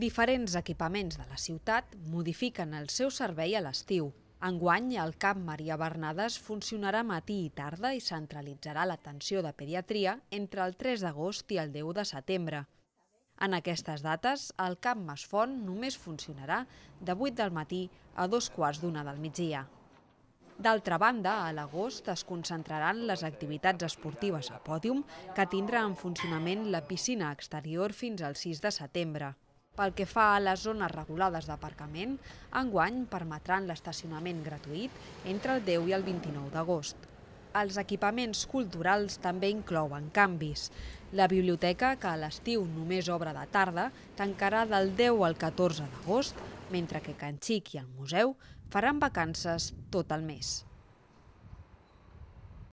Diferents equipaments de la ciutat modifiquen el seu servei a l'estiu. Enguany, el CAP Maria Bernades funcionarà matí i tarda i centralitzarà l'atenció de pediatria entre el 3 d'agost i el 10 de setembre. En aquestes dates, el CAP Masfont només funcionarà de 8 del matí a dos quarts d'una del migdia. D'altra banda, a l'agost es concentraran les activitats esportives a pòdium que tindrà en funcionament la piscina exterior fins al 6 de setembre. Pel que fa a les zones regulades d'aparcament, enguany permetran l'estacionament gratuït entre el 10 i el 29 d'agost. Els equipaments culturals també inclouen canvis. La biblioteca, que a l'estiu només obre de tarda, tancarà del 10 al 14 d'agost, mentre que Can Xic i el museu faran vacances tot el mes.